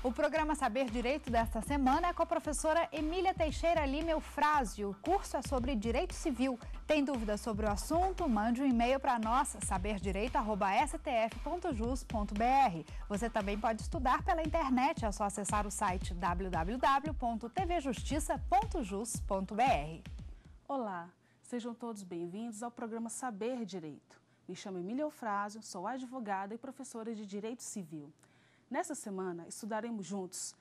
O programa Saber Direito desta semana é com a professora Emília Teixeira Lima Eufrásio. O curso é sobre direito civil. Tem dúvidas sobre o assunto? Mande um e-mail para nós, saberdireito.stf.jus.br. Você também pode estudar pela internet, é só acessar o site www.tvjustiça.jus.br. Olá, sejam todos bem-vindos ao programa Saber Direito. Me chamo Emília Eufrásio, sou advogada e professora de Direito Civil. Nessa semana, estudaremos juntos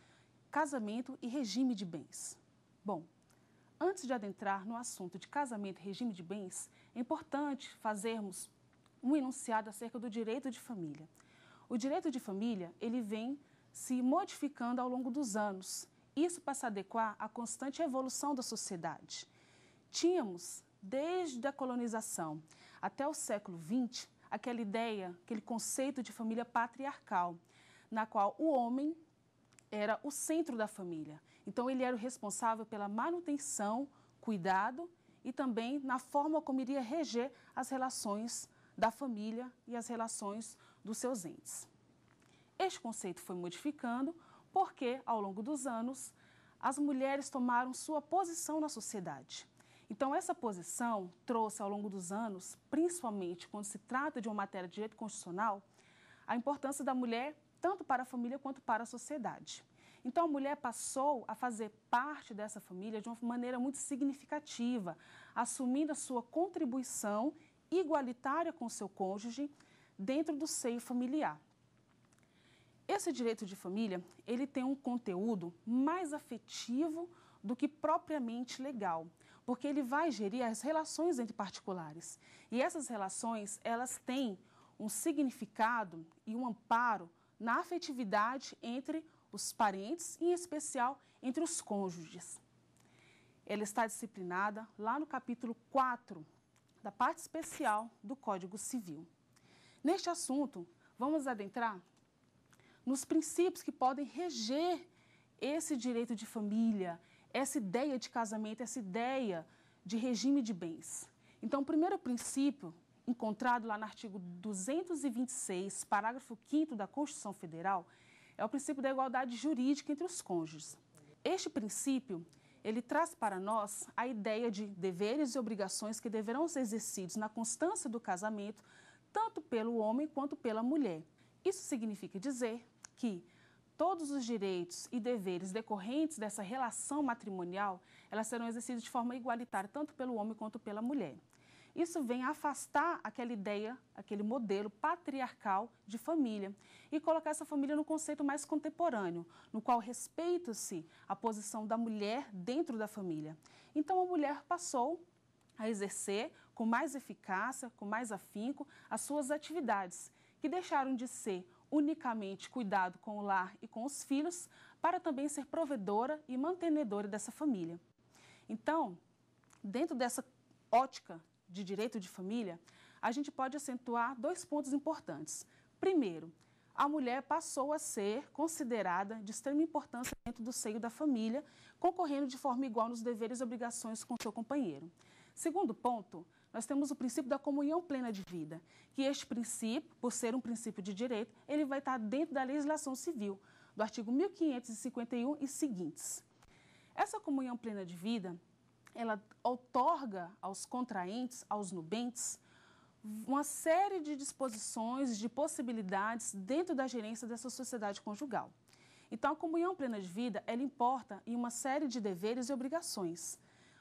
casamento e regime de bens. Bom, antes de adentrar no assunto de casamento e regime de bens, é importante fazermos um enunciado acerca do direito de família. O direito de família, ele vem se modificando ao longo dos anos, isso para se adequar à constante evolução da sociedade. Tínhamos, desde a colonização até o século XX, aquela ideia, aquele conceito de família patriarcal, na qual o homem era o centro da família. Então, ele era o responsável pela manutenção, cuidado e também na forma como iria reger as relações da família e as relações dos seus entes. Este conceito foi modificando porque, ao longo dos anos, as mulheres tomaram sua posição na sociedade. Então, essa posição trouxe, ao longo dos anos, principalmente quando se trata de uma matéria de direito constitucional, a importância da mulher tanto para a família quanto para a sociedade. Então a mulher passou a fazer parte dessa família de uma maneira muito significativa, assumindo a sua contribuição igualitária com seu cônjuge dentro do seio familiar. Esse direito de família, ele tem um conteúdo mais afetivo do que propriamente legal, porque ele vai gerir as relações entre particulares. E essas relações, elas têm um significado e um amparo na afetividade entre os parentes, em especial entre os cônjuges. Ela está disciplinada lá no capítulo 4 da parte especial do Código Civil. Neste assunto, vamos adentrar nos princípios que podem reger esse direito de família, essa ideia de casamento, essa ideia de regime de bens. Então, o primeiro princípio encontrado lá no artigo 226, parágrafo 5 da Constituição Federal, é o princípio da igualdade jurídica entre os cônjuges. Este princípio, ele traz para nós a ideia de deveres e obrigações que deverão ser exercidos na constância do casamento, tanto pelo homem quanto pela mulher. Isso significa dizer que todos os direitos e deveres decorrentes dessa relação matrimonial, elas serão exercidos de forma igualitária tanto pelo homem quanto pela mulher. Isso vem afastar aquela ideia, aquele modelo patriarcal de família e colocar essa família no conceito mais contemporâneo, no qual respeita-se a posição da mulher dentro da família. Então a mulher passou a exercer com mais eficácia, com mais afinco as suas atividades, que deixaram de ser unicamente cuidado com o lar e com os filhos, para também ser provedora e mantenedora dessa família. Então, dentro dessa ótica de direito de família, a gente pode acentuar dois pontos importantes. Primeiro, a mulher passou a ser considerada de extrema importância dentro do seio da família, concorrendo de forma igual nos deveres e obrigações com seu companheiro. Segundo ponto, nós temos o princípio da comunhão plena de vida, que este princípio, por ser um princípio de direito, ele vai estar dentro da legislação civil, do artigo 1551 e seguintes. Essa comunhão plena de vida, ela outorga aos contraentes, aos nubentes, uma série de disposições, de possibilidades dentro da gerência dessa sociedade conjugal. Então, a comunhão plena de vida, ela importa em uma série de deveres e obrigações.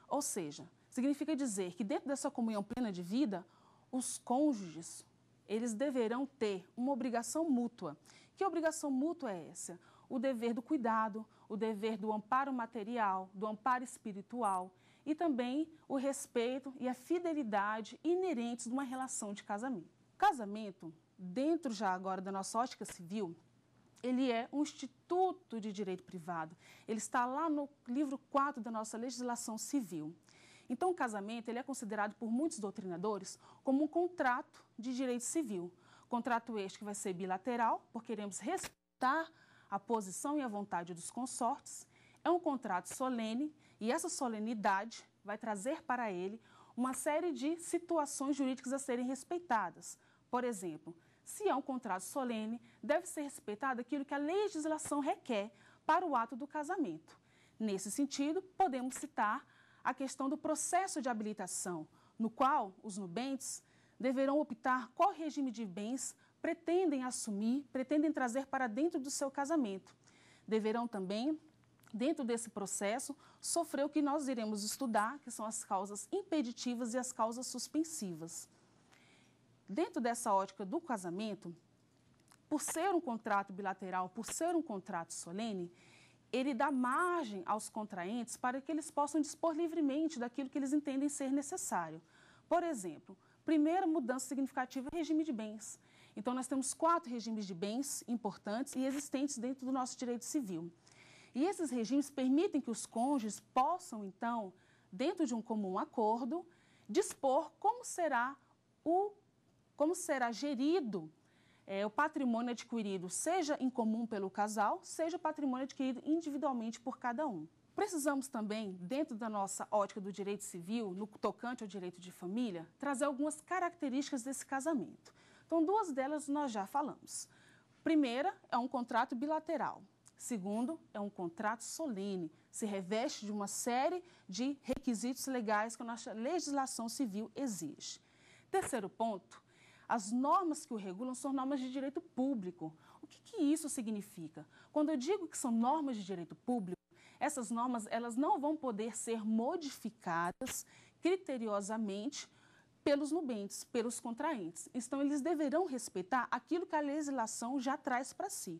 Ou seja, significa dizer que dentro dessa comunhão plena de vida, os cônjuges, eles deverão ter uma obrigação mútua. Que obrigação mútua é essa? O dever do cuidado, o dever do amparo material, do amparo espiritual, e também o respeito e a fidelidade inerentes de uma relação de casamento. Casamento, dentro já agora da nossa ótica civil, ele é um instituto de direito privado. Ele está lá no livro 4 da nossa legislação civil. Então, o casamento ele é considerado por muitos doutrinadores como um contrato de direito civil. Contrato este que vai ser bilateral, porque queremos respeitar a posição e a vontade dos consortes, é um contrato solene e essa solenidade vai trazer para ele uma série de situações jurídicas a serem respeitadas. Por exemplo, se é um contrato solene, deve ser respeitado aquilo que a legislação requer para o ato do casamento. Nesse sentido, podemos citar a questão do processo de habilitação, no qual os nubentes deverão optar qual regime de bens pretendem assumir, pretendem trazer para dentro do seu casamento. Deverão também dentro desse processo, sofreu o que nós iremos estudar, que são as causas impeditivas e as causas suspensivas. Dentro dessa ótica do casamento, por ser um contrato bilateral, por ser um contrato solene, ele dá margem aos contraentes para que eles possam dispor livremente daquilo que eles entendem ser necessário. Por exemplo, primeira mudança significativa é regime de bens. Então, nós temos quatro regimes de bens importantes e existentes dentro do nosso direito civil. E esses regimes permitem que os cônjuges possam, então, dentro de um comum acordo, dispor como será o como será gerido é, o patrimônio adquirido, seja em comum pelo casal, seja patrimônio adquirido individualmente por cada um. Precisamos também, dentro da nossa ótica do direito civil, no tocante ao direito de família, trazer algumas características desse casamento. Então, duas delas nós já falamos. Primeira é um contrato bilateral. Segundo, é um contrato solene, se reveste de uma série de requisitos legais que a nossa legislação civil exige. Terceiro ponto, as normas que o regulam são normas de direito público. O que, que isso significa? Quando eu digo que são normas de direito público, essas normas elas não vão poder ser modificadas criteriosamente pelos nubentes, pelos contraentes. Então, eles deverão respeitar aquilo que a legislação já traz para si.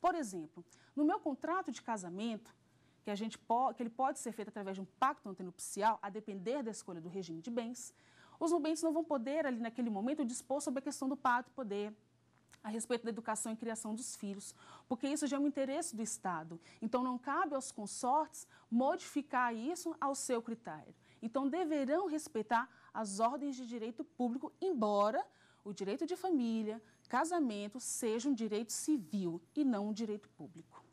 Por exemplo, no meu contrato de casamento, que, a gente po, que ele pode ser feito através de um pacto antenupcial, a depender da escolha do regime de bens, os nubentes não vão poder, ali naquele momento, dispor sobre a questão do pacto poder, a respeito da educação e criação dos filhos, porque isso já é um interesse do Estado. Então, não cabe aos consortes modificar isso ao seu critério. Então, deverão respeitar as ordens de direito público, embora o direito de família, casamento, seja um direito civil e não um direito público.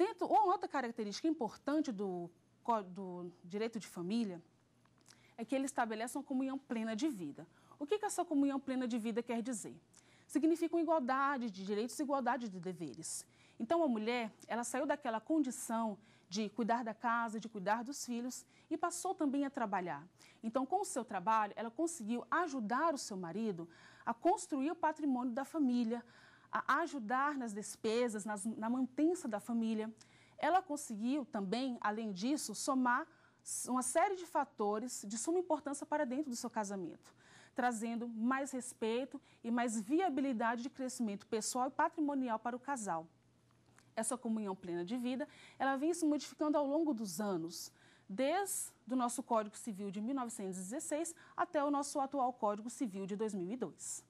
Dentro, uma outra característica importante do, do direito de família é que ele estabelece uma comunhão plena de vida. O que, que essa comunhão plena de vida quer dizer? Significa igualdade de direitos e igualdade de deveres. Então, a mulher, ela saiu daquela condição de cuidar da casa, de cuidar dos filhos e passou também a trabalhar. Então, com o seu trabalho, ela conseguiu ajudar o seu marido a construir o patrimônio da família, a ajudar nas despesas, nas, na manutenção da família. Ela conseguiu também, além disso, somar uma série de fatores de suma importância para dentro do seu casamento, trazendo mais respeito e mais viabilidade de crescimento pessoal e patrimonial para o casal. Essa comunhão plena de vida, ela vem se modificando ao longo dos anos, desde o nosso Código Civil de 1916 até o nosso atual Código Civil de 2002.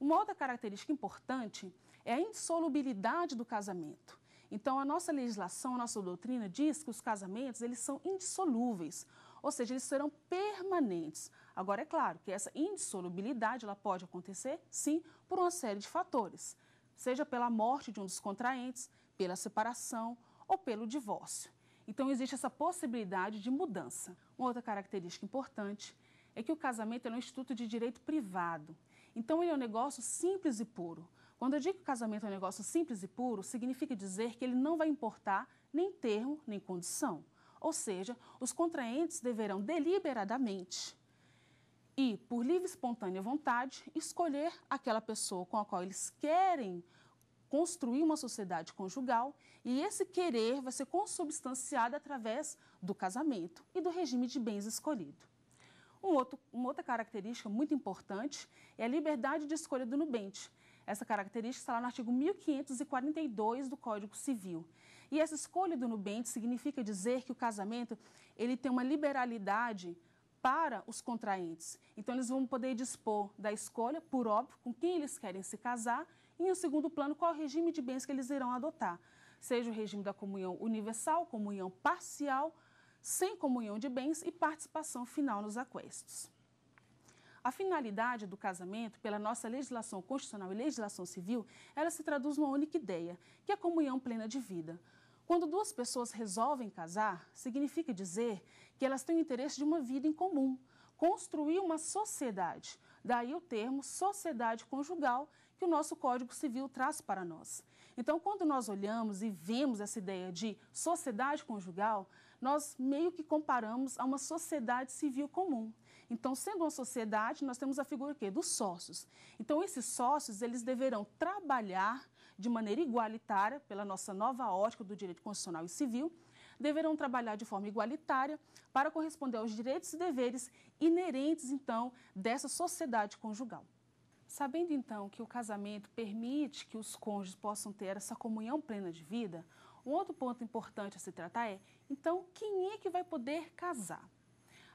Uma outra característica importante é a insolubilidade do casamento. Então, a nossa legislação, a nossa doutrina diz que os casamentos eles são indissolúveis, ou seja, eles serão permanentes. Agora, é claro que essa indissolubilidade ela pode acontecer, sim, por uma série de fatores, seja pela morte de um dos contraentes, pela separação ou pelo divórcio. Então, existe essa possibilidade de mudança. Uma outra característica importante é que o casamento é um instituto de direito privado. Então, ele é um negócio simples e puro. Quando eu digo que o casamento é um negócio simples e puro, significa dizer que ele não vai importar nem termo nem condição. Ou seja, os contraentes deverão deliberadamente e, por livre e espontânea vontade, escolher aquela pessoa com a qual eles querem construir uma sociedade conjugal e esse querer vai ser consubstanciado através do casamento e do regime de bens escolhido. Um outro, uma outra característica muito importante é a liberdade de escolha do nubente. Essa característica está lá no artigo 1542 do Código Civil. E essa escolha do nubente significa dizer que o casamento ele tem uma liberalidade para os contraentes. Então, eles vão poder dispor da escolha, por óbvio, com quem eles querem se casar e, em segundo plano, qual regime de bens que eles irão adotar. Seja o regime da comunhão universal, comunhão parcial, sem comunhão de bens e participação final nos aquestos. A finalidade do casamento, pela nossa legislação constitucional e legislação civil, ela se traduz numa única ideia, que é a comunhão plena de vida. Quando duas pessoas resolvem casar, significa dizer que elas têm o interesse de uma vida em comum, construir uma sociedade. Daí o termo sociedade conjugal que o nosso Código Civil traz para nós. Então, quando nós olhamos e vemos essa ideia de sociedade conjugal, nós meio que comparamos a uma sociedade civil comum. Então, sendo uma sociedade, nós temos a figura quê? dos sócios. Então, esses sócios, eles deverão trabalhar de maneira igualitária, pela nossa nova ótica do direito constitucional e civil, deverão trabalhar de forma igualitária para corresponder aos direitos e deveres inerentes, então, dessa sociedade conjugal. Sabendo então que o casamento permite que os cônjuges possam ter essa comunhão plena de vida, um outro ponto importante a se tratar é então, quem é que vai poder casar?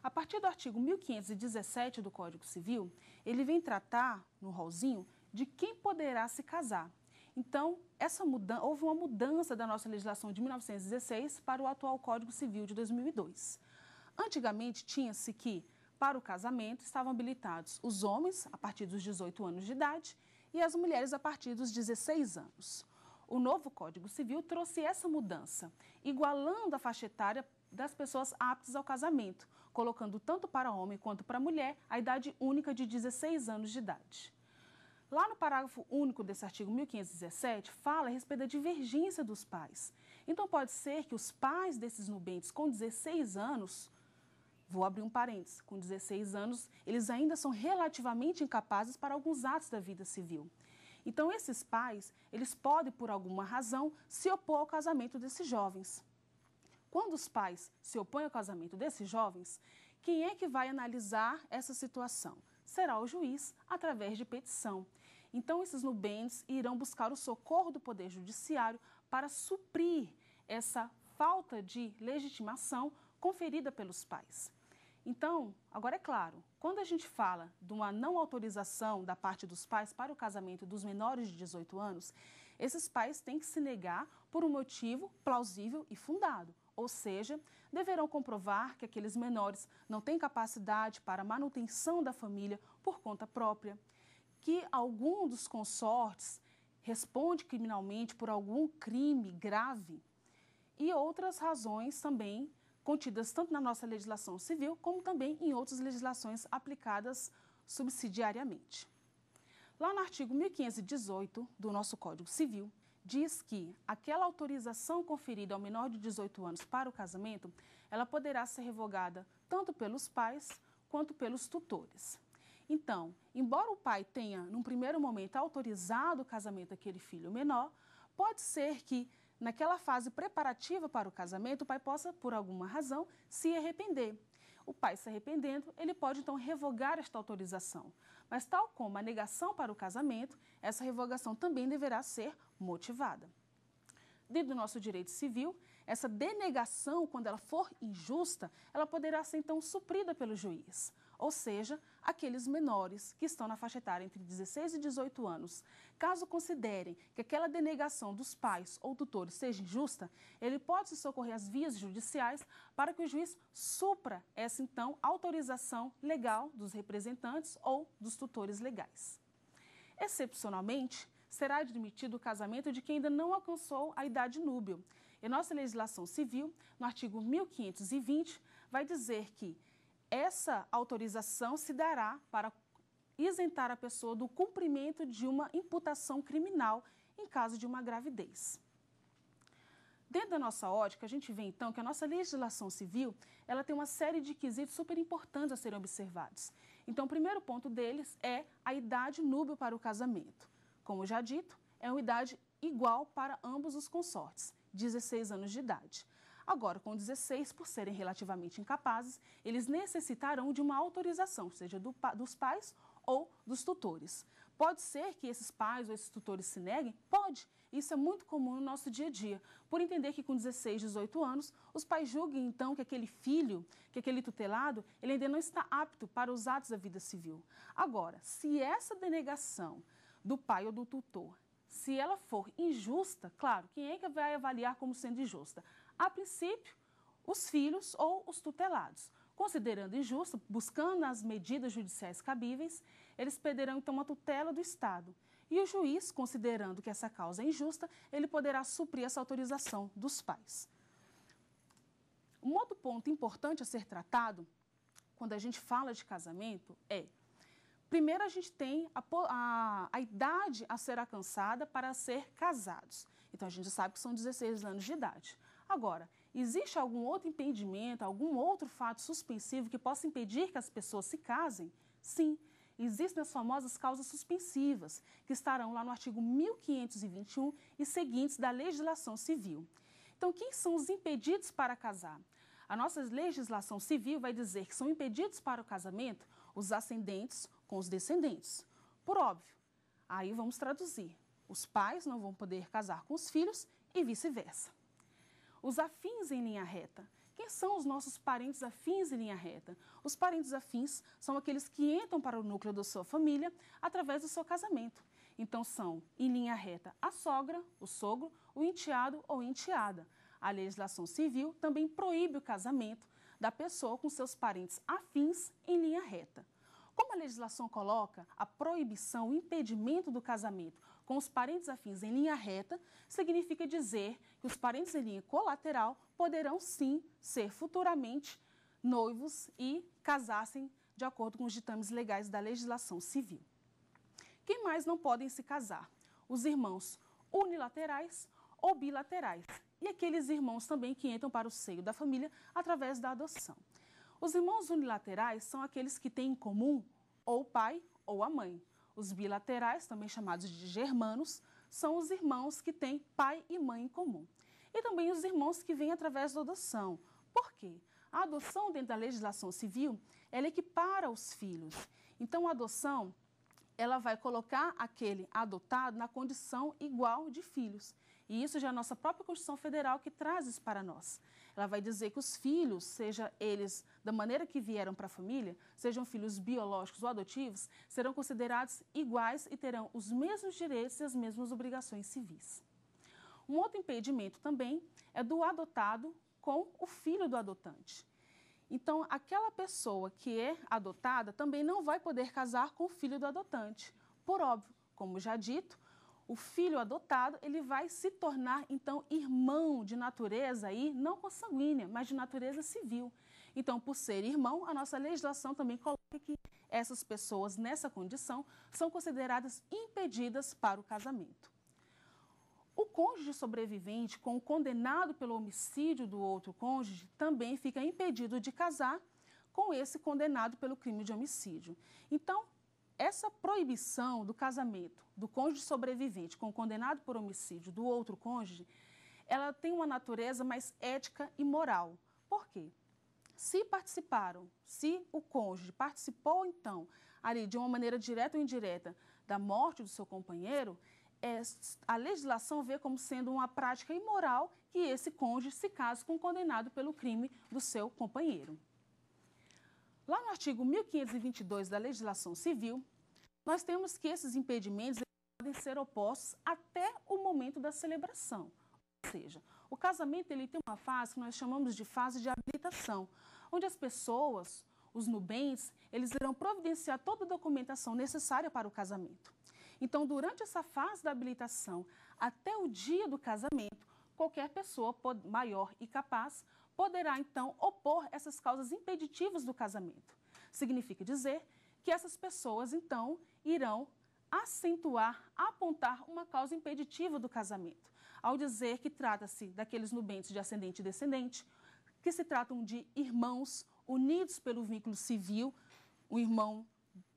A partir do artigo 1517 do Código Civil, ele vem tratar, no rolzinho, de quem poderá se casar. Então, essa mudança, houve uma mudança da nossa legislação de 1916 para o atual Código Civil de 2002. Antigamente, tinha-se que, para o casamento, estavam habilitados os homens, a partir dos 18 anos de idade, e as mulheres, a partir dos 16 anos. O novo Código Civil trouxe essa mudança, igualando a faixa etária das pessoas aptas ao casamento, colocando tanto para homem quanto para mulher a idade única de 16 anos de idade. Lá no parágrafo único desse artigo 1517, fala a respeito da divergência dos pais. Então pode ser que os pais desses nubentes com 16 anos, vou abrir um parênteses, com 16 anos, eles ainda são relativamente incapazes para alguns atos da vida civil. Então, esses pais, eles podem, por alguma razão, se opor ao casamento desses jovens. Quando os pais se opõem ao casamento desses jovens, quem é que vai analisar essa situação? Será o juiz, através de petição. Então, esses nubentes irão buscar o socorro do Poder Judiciário para suprir essa falta de legitimação conferida pelos pais. Então, agora é claro, quando a gente fala de uma não autorização da parte dos pais para o casamento dos menores de 18 anos, esses pais têm que se negar por um motivo plausível e fundado. Ou seja, deverão comprovar que aqueles menores não têm capacidade para manutenção da família por conta própria, que algum dos consortes responde criminalmente por algum crime grave e outras razões também contidas tanto na nossa legislação civil como também em outras legislações aplicadas subsidiariamente. Lá no artigo 1518 do nosso Código Civil, diz que aquela autorização conferida ao menor de 18 anos para o casamento, ela poderá ser revogada tanto pelos pais quanto pelos tutores. Então, embora o pai tenha, num primeiro momento, autorizado o casamento daquele filho menor, pode ser que naquela fase preparativa para o casamento, o pai possa, por alguma razão, se arrepender. O pai se arrependendo, ele pode então revogar esta autorização. Mas, tal como a negação para o casamento, essa revogação também deverá ser motivada. Dentro do nosso direito civil, essa denegação, quando ela for injusta, ela poderá ser então suprida pelo juiz ou seja, aqueles menores que estão na faixa etária entre 16 e 18 anos. Caso considerem que aquela denegação dos pais ou tutores seja injusta, ele pode se socorrer às vias judiciais para que o juiz supra essa então autorização legal dos representantes ou dos tutores legais. Excepcionalmente, será admitido o casamento de quem ainda não alcançou a idade núbil. E nossa legislação civil, no artigo 1520, vai dizer que essa autorização se dará para isentar a pessoa do cumprimento de uma imputação criminal em caso de uma gravidez. Dentro da nossa ótica, a gente vê então que a nossa legislação civil, ela tem uma série de quesitos super importantes a serem observados. Então, o primeiro ponto deles é a idade núbil para o casamento. Como já dito, é uma idade igual para ambos os consortes, 16 anos de idade. Agora, com 16, por serem relativamente incapazes, eles necessitarão de uma autorização, seja do, dos pais ou dos tutores. Pode ser que esses pais ou esses tutores se neguem? Pode. Isso é muito comum no nosso dia a dia. Por entender que com 16, 18 anos, os pais julguem então que aquele filho, que aquele tutelado, ele ainda não está apto para os atos da vida civil. Agora, se essa denegação do pai ou do tutor, se ela for injusta, claro, quem é que vai avaliar como sendo injusta? a princípio, os filhos ou os tutelados. Considerando injusto, buscando as medidas judiciais cabíveis, eles perderão então a tutela do Estado. E o juiz, considerando que essa causa é injusta, ele poderá suprir essa autorização dos pais. Um outro ponto importante a ser tratado quando a gente fala de casamento é: primeiro, a gente tem a, a, a idade a ser alcançada para ser casados. Então, a gente sabe que são 16 anos de idade. Agora, existe algum outro impedimento, algum outro fato suspensivo que possa impedir que as pessoas se casem? Sim, existem as famosas causas suspensivas, que estarão lá no artigo 1521 e seguintes da legislação civil. Então, quem são os impedidos para casar? A nossa legislação civil vai dizer que são impedidos para o casamento os ascendentes com os descendentes. Por óbvio, aí vamos traduzir. Os pais não vão poder casar com os filhos e vice-versa os afins em linha reta. Quem são os nossos parentes afins em linha reta? Os parentes afins são aqueles que entram para o núcleo da sua família através do seu casamento. Então são, em linha reta, a sogra, o sogro, o enteado ou enteada. A legislação civil também proíbe o casamento da pessoa com seus parentes afins em linha reta. Como a legislação coloca a proibição, o impedimento do casamento com os parentes afins em linha reta, significa dizer que os parentes em linha colateral poderão sim ser futuramente noivos e casassem de acordo com os ditames legais da legislação civil. Quem mais não podem se casar? Os irmãos unilaterais ou bilaterais e aqueles irmãos também que entram para o seio da família através da adoção. Os irmãos unilaterais são aqueles que têm em comum ou o pai ou a mãe. Os bilaterais, também chamados de germanos, são os irmãos que têm pai e mãe em comum. E também os irmãos que vêm através da adoção. Por quê? A adoção dentro da legislação civil, ela equipara os filhos. Então, a adoção, ela vai colocar aquele adotado na condição igual de filhos. E isso já é a nossa própria Constituição Federal que traz isso para nós. Ela vai dizer que os filhos, seja eles da maneira que vieram para a família, sejam filhos biológicos ou adotivos, serão considerados iguais e terão os mesmos direitos e as mesmas obrigações civis. Um outro impedimento também é do adotado com o filho do adotante. Então, aquela pessoa que é adotada também não vai poder casar com o filho do adotante. Por óbvio, como já dito, o filho adotado, ele vai se tornar então irmão de natureza aí, não consanguínea, mas de natureza civil. Então, por ser irmão, a nossa legislação também coloca que essas pessoas nessa condição são consideradas impedidas para o casamento. O cônjuge sobrevivente com o condenado pelo homicídio do outro cônjuge também fica impedido de casar com esse condenado pelo crime de homicídio. Então, essa proibição do casamento do cônjuge sobrevivente com o condenado por homicídio do outro cônjuge, ela tem uma natureza mais ética e moral. Por quê? Se participaram, se o cônjuge participou, então, ali de uma maneira direta ou indireta, da morte do seu companheiro, é, a legislação vê como sendo uma prática imoral que esse cônjuge se case com o condenado pelo crime do seu companheiro. Lá no artigo 1522 da legislação civil, nós temos que esses impedimentos podem ser opostos até o momento da celebração. Ou seja, o casamento ele tem uma fase que nós chamamos de fase de habilitação, onde as pessoas, os nubens, eles irão providenciar toda a documentação necessária para o casamento. Então, durante essa fase da habilitação, até o dia do casamento, qualquer pessoa maior e capaz poderá então opor essas causas impeditivas do casamento. Significa dizer que essas pessoas, então, irão acentuar, apontar uma causa impeditiva do casamento, ao dizer que trata-se daqueles nubentes de ascendente e descendente, que se tratam de irmãos unidos pelo vínculo civil, um irmão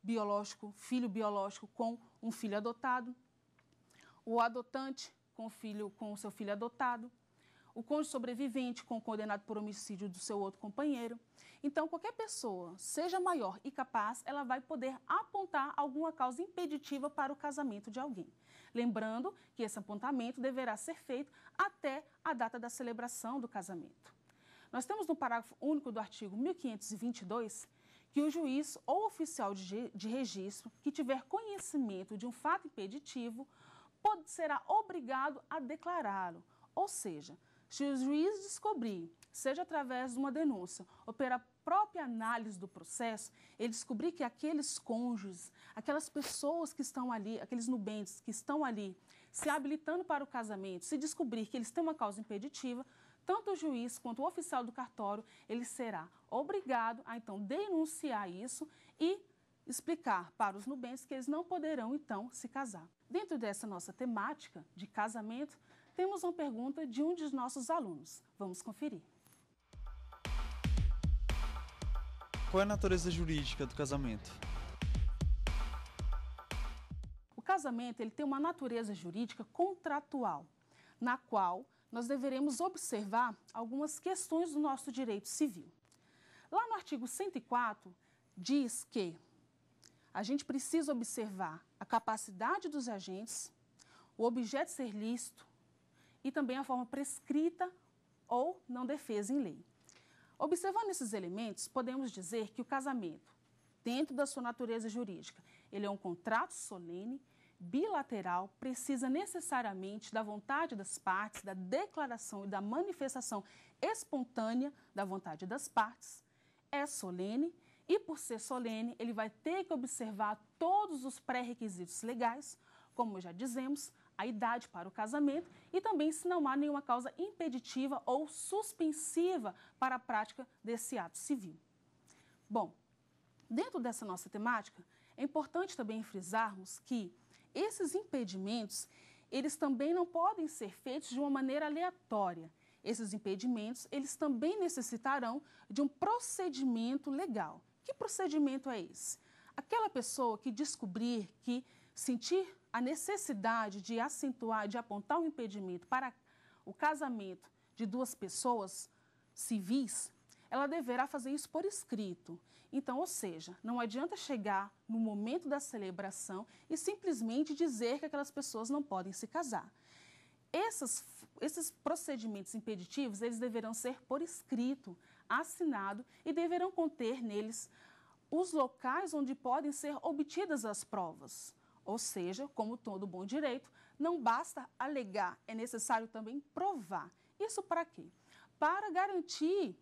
biológico, filho biológico com um filho adotado, o adotante com o filho com o seu filho adotado, o cônjuge sobrevivente com condenado por homicídio do seu outro companheiro. Então, qualquer pessoa, seja maior e capaz, ela vai poder apontar alguma causa impeditiva para o casamento de alguém. Lembrando que esse apontamento deverá ser feito até a data da celebração do casamento. Nós temos no parágrafo único do artigo 1522 que o juiz ou oficial de, registro que tiver conhecimento de um fato impeditivo pode, será obrigado a declará-lo, ou seja, se o juiz descobrir, seja através de uma denúncia ou pela própria análise do processo, ele descobrir que aqueles cônjuges, aquelas pessoas que estão ali, aqueles nubentes que estão ali se habilitando para o casamento, se descobrir que eles têm uma causa impeditiva, tanto o juiz quanto o oficial do cartório, ele será obrigado a então denunciar isso e explicar para os nubentes que eles não poderão então se casar. Dentro dessa nossa temática de casamento, temos uma pergunta de um dos nossos alunos. Vamos conferir. Qual é a natureza jurídica do casamento? O casamento ele tem uma natureza jurídica contratual, na qual nós deveremos observar algumas questões do nosso direito civil. Lá no artigo 104 diz que a gente precisa observar a capacidade dos agentes, o objeto ser lícito, e também a forma prescrita ou não defesa em lei. Observando esses elementos, podemos dizer que o casamento, dentro da sua natureza jurídica, ele é um contrato solene, bilateral, precisa necessariamente da vontade das partes, da declaração e da manifestação espontânea da vontade das partes, é solene e, por ser solene, ele vai ter que observar todos os pré-requisitos legais, como já dizemos, a idade para o casamento e também se não há nenhuma causa impeditiva ou suspensiva para a prática desse ato civil. Bom, dentro dessa nossa temática, é importante também frisarmos que esses impedimentos, eles também não podem ser feitos de uma maneira aleatória. Esses impedimentos, eles também necessitarão de um procedimento legal. Que procedimento é esse? Aquela pessoa que descobrir que sentir a necessidade de acentuar, de apontar o um impedimento para o casamento de duas pessoas civis, ela deverá fazer isso por escrito. Então, ou seja, não adianta chegar no momento da celebração e simplesmente dizer que aquelas pessoas não podem se casar. Essas, esses procedimentos impeditivos, eles deverão ser por escrito, assinado e deverão conter neles os locais onde podem ser obtidas as provas. Ou seja, como todo bom direito, não basta alegar, é necessário também provar. Isso para quê? Para garantir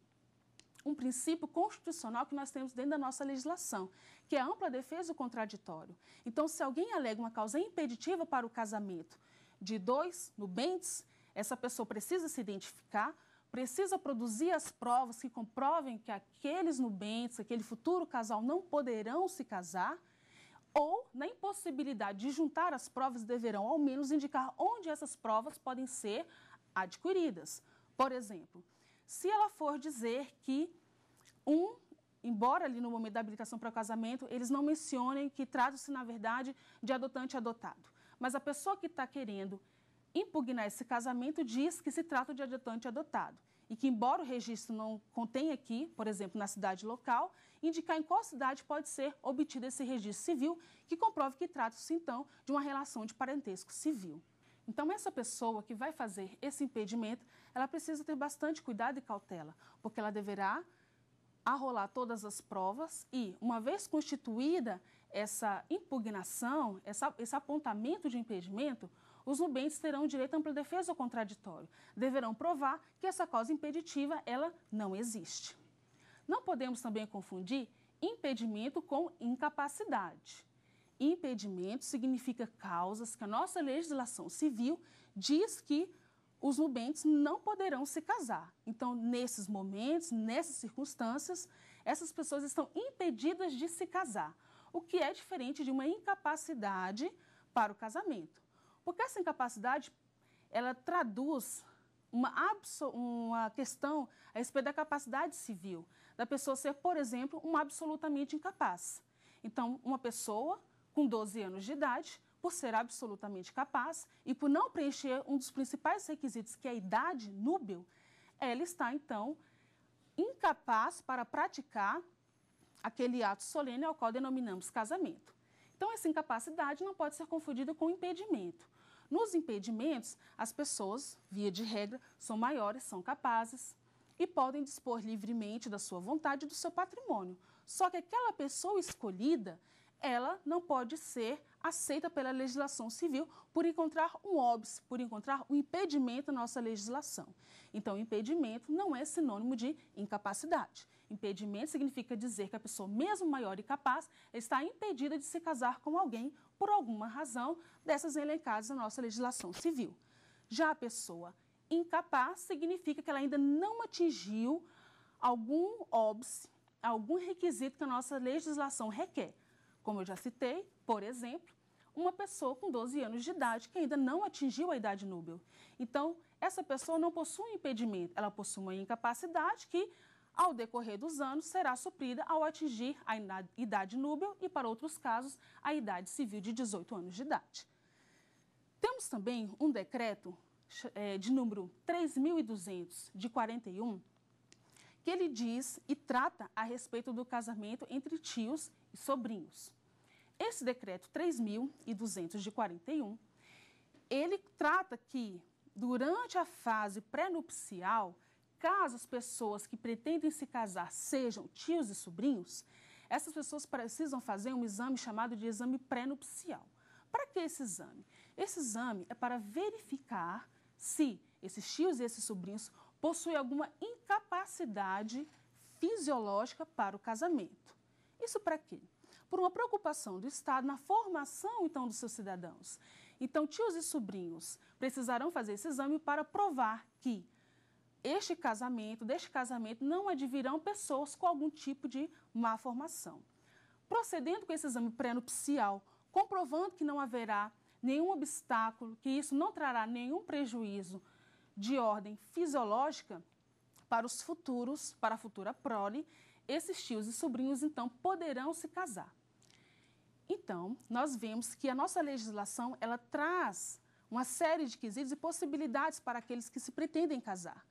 um princípio constitucional que nós temos dentro da nossa legislação, que é a ampla defesa do contraditório. Então, se alguém alega uma causa impeditiva para o casamento de dois nubentes, essa pessoa precisa se identificar, precisa produzir as provas que comprovem que aqueles nubentes, aquele futuro casal não poderão se casar ou, na impossibilidade de juntar as provas, deverão ao menos indicar onde essas provas podem ser adquiridas. Por exemplo, se ela for dizer que um embora ali no momento da habilitação para o casamento, eles não mencionem que trata-se, na verdade, de adotante adotado. Mas a pessoa que está querendo impugnar esse casamento diz que se trata de adotante adotado. E que, embora o registro não contenha aqui, por exemplo, na cidade local, indicar em qual cidade pode ser obtido esse registro civil, que comprove que trata-se, então, de uma relação de parentesco civil. Então, essa pessoa que vai fazer esse impedimento, ela precisa ter bastante cuidado e cautela, porque ela deverá arrolar todas as provas e, uma vez constituída essa impugnação, essa, esse apontamento de impedimento, os nubentes terão direito à ampla defesa ou contraditório. Deverão provar que essa causa impeditiva ela não existe. Não podemos também confundir impedimento com incapacidade. Impedimento significa causas que a nossa legislação civil diz que os nubentes não poderão se casar. Então, nesses momentos, nessas circunstâncias, essas pessoas estão impedidas de se casar, o que é diferente de uma incapacidade para o casamento. Porque essa incapacidade, ela traduz uma, uma questão a respeito da capacidade civil da pessoa ser, por exemplo, um absolutamente incapaz. Então, uma pessoa com 12 anos de idade, por ser absolutamente capaz e por não preencher um dos principais requisitos, que é a idade núbil, ela está, então, incapaz para praticar aquele ato solene ao qual denominamos casamento. Então, essa incapacidade não pode ser confundida com impedimento. Nos impedimentos, as pessoas, via de regra, são maiores, são capazes, e podem dispor livremente da sua vontade e do seu patrimônio. Só que aquela pessoa escolhida, ela não pode ser aceita pela legislação civil por encontrar um óbice, por encontrar um impedimento na nossa legislação. Então, impedimento não é sinônimo de incapacidade. Impedimento significa dizer que a pessoa, mesmo maior e capaz, está impedida de se casar com alguém por alguma razão dessas elencadas na nossa legislação civil. Já a pessoa incapaz significa que ela ainda não atingiu algum óbice, algum requisito que a nossa legislação requer. Como eu já citei, por exemplo, uma pessoa com 12 anos de idade que ainda não atingiu a idade núbil. Então, essa pessoa não possui um impedimento, ela possui uma incapacidade que, ao decorrer dos anos, será suprida ao atingir a idade núbil e, para outros casos, a idade civil de 18 anos de idade. Temos também um decreto é, de número 3.200 de 41, que ele diz e trata a respeito do casamento entre tios e sobrinhos. Esse decreto 3.200 de 41, ele trata que durante a fase pré-nupcial, caso as pessoas que pretendem se casar sejam tios e sobrinhos, essas pessoas precisam fazer um exame chamado de exame pré-nupcial. Para que esse exame? Esse exame é para verificar se esses tios e esses sobrinhos possuem alguma incapacidade fisiológica para o casamento. Isso para quê? Por uma preocupação do Estado na formação, então, dos seus cidadãos. Então, tios e sobrinhos precisarão fazer esse exame para provar que este casamento, deste casamento, não advirão pessoas com algum tipo de má formação. Procedendo com esse exame pré-nupcial, comprovando que não haverá nenhum obstáculo, que isso não trará nenhum prejuízo de ordem fisiológica para os futuros, para a futura prole, esses tios e sobrinhos então poderão se casar. Então, nós vemos que a nossa legislação, ela traz uma série de quesitos e possibilidades para aqueles que se pretendem casar.